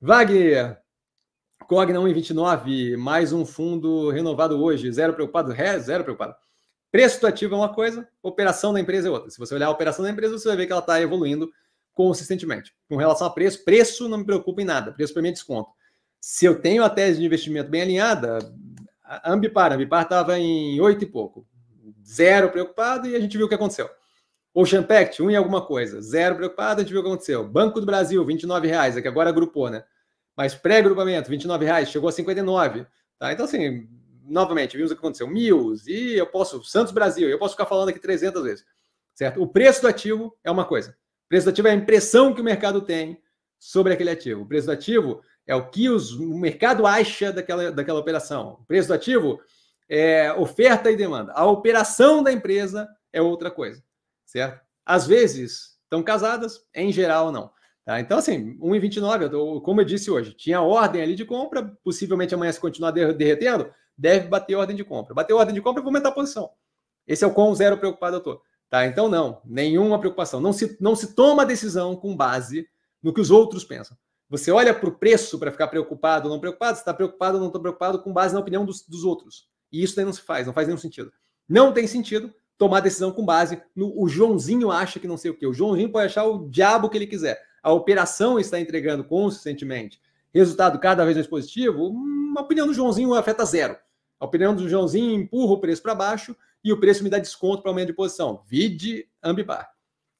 Wagner, Cogna 1,29, mais um fundo renovado hoje, zero preocupado, ré, zero preocupado. Preço do ativo é uma coisa, operação da empresa é outra. Se você olhar a operação da empresa, você vai ver que ela está evoluindo consistentemente. Com relação a preço, preço não me preocupa em nada, preço para mim é desconto. Se eu tenho a tese de investimento bem alinhada, Ambipar, a Ambipar estava em oito e pouco, zero preocupado e a gente viu o que aconteceu. Ocean Pact, 1 um em alguma coisa. Zero preocupado a gente viu o que aconteceu. Banco do Brasil, 29 reais, é que agora agrupou, né? Mas pré-agrupamento, 29 reais, chegou a 59. Tá? Então, assim, novamente, vimos o que aconteceu. Mills, e eu posso, Santos Brasil, eu posso ficar falando aqui 300 vezes. Certo? O preço do ativo é uma coisa. O preço do ativo é a impressão que o mercado tem sobre aquele ativo. O preço do ativo é o que os, o mercado acha daquela, daquela operação. O preço do ativo é oferta e demanda. A operação da empresa é outra coisa certo? Às vezes estão casadas, em geral não. Tá? Então, assim, 1,29, como eu disse hoje, tinha ordem ali de compra, possivelmente amanhã se continuar derretendo, deve bater ordem de compra. Bater ordem de compra, eu vou aumentar a posição. Esse é o quão zero preocupado eu estou. Tá? Então, não, nenhuma preocupação. Não se, não se toma decisão com base no que os outros pensam. Você olha para o preço para ficar preocupado ou não preocupado, está preocupado ou não está preocupado, com base na opinião dos, dos outros. E isso daí não se faz, não faz nenhum sentido. Não tem sentido tomar decisão com base no o Joãozinho acha que não sei o que O Joãozinho pode achar o diabo que ele quiser. A operação está entregando consistentemente resultado cada vez mais positivo, a opinião do Joãozinho afeta zero. A opinião do Joãozinho empurra o preço para baixo e o preço me dá desconto para aumento de posição. Vide ambibar.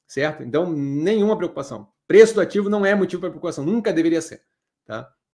Certo? Então, nenhuma preocupação. Preço do ativo não é motivo para preocupação, nunca deveria ser. Tá?